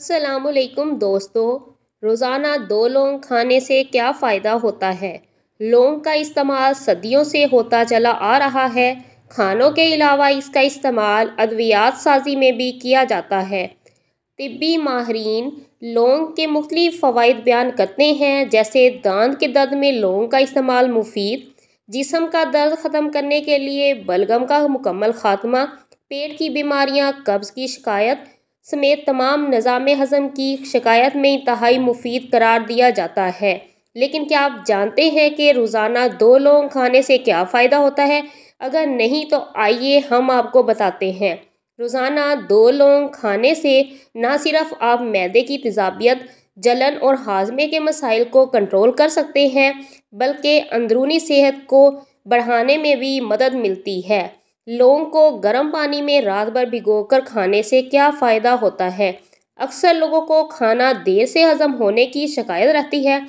असलकुम दोस्तों रोज़ाना दो लौंग खाने से क्या फ़ायदा होता है लौंग का इस्तेमाल सदियों से होता चला आ रहा है खानों के अलावा इसका इस्तेमाल अद्वियात साजी में भी किया जाता है तबी माहरीन लौंग के मुख्तफ़ फ़वाद बयान करते हैं जैसे दांत के दर्द में लौंग का इस्तेमाल मुफीद जिसम का दर्द ख़त्म करने के लिए बलगम का मुकम्मल ख़ात्मा पेट की बीमारियाँ कब्ज़ की शिकायत समेत तमाम निज़ाम हज़म की शिकायत में इंतहाई मुफीद करार दिया जाता है लेकिन क्या आप जानते हैं कि रोज़ाना दो लौंग खाने से क्या फ़ायदा होता है अगर नहीं तो आइए हम आपको बताते हैं रोज़ाना दो लौंग खाने से ना सिर्फ आप मैदे की तजाबियत जलन और हाजमे के मसाइल को कंट्रोल कर सकते हैं बल्कि अंदरूनी सेहत को बढ़ाने में भी मदद मिलती है लौंग को गर्म पानी में रात भर भिगोकर खाने से क्या फ़ायदा होता है अक्सर लोगों को खाना देर से हजम होने की शिकायत रहती है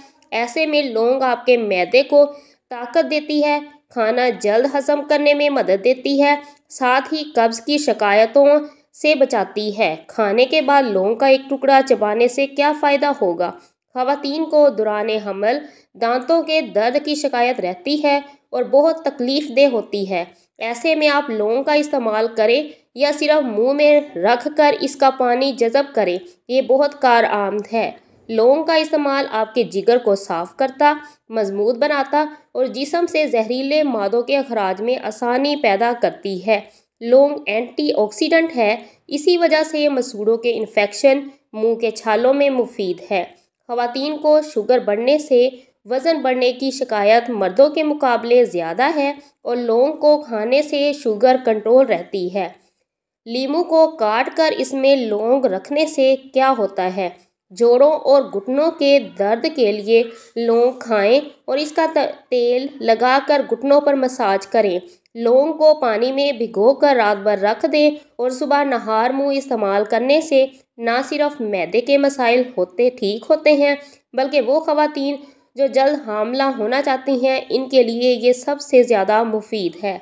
ऐसे में लौंग आपके मैदे को ताकत देती है खाना जल्द हजम करने में मदद देती है साथ ही कब्ज़ की शिकायतों से बचाती है खाने के बाद लौंग का एक टुकड़ा चबाने से क्या फ़ायदा होगा खातन को दौरान हमल दांतों के दर्द की शिकायत रहती है और बहुत तकलीफ़ देह होती है ऐसे में आप लौंग का इस्तेमाल करें या सिर्फ मुंह में रख कर इसका पानी जज़ब करें ये बहुत कार है लौंग का इस्तेमाल आपके जिगर को साफ करता मजबूत बनाता और जिसम से जहरीले मादों के अखराज में आसानी पैदा करती है लौंग एंटीऑक्सीडेंट है इसी वजह से मसूड़ों के इन्फेक्शन मुंह के छालों में मुफीद है खातन को शुगर बढ़ने से वज़न बढ़ने की शिकायत मर्दों के मुकाबले ज़्यादा है और लौंग को खाने से शुगर कंट्रोल रहती है लीमू को काट कर इसमें लौंग रखने से क्या होता है जोड़ों और घुटनों के दर्द के लिए लौंग खाएं और इसका तेल लगाकर घुटनों पर मसाज करें लौंग को पानी में भिगो कर रात भर रख दें और सुबह नहार मुँह इस्तेमाल करने से ना सिर्फ मैदे के मसाइल होते ठीक होते हैं बल्कि वो खातन जो जल्द हामला होना चाहती हैं इनके लिए ये सबसे ज़्यादा मुफीद है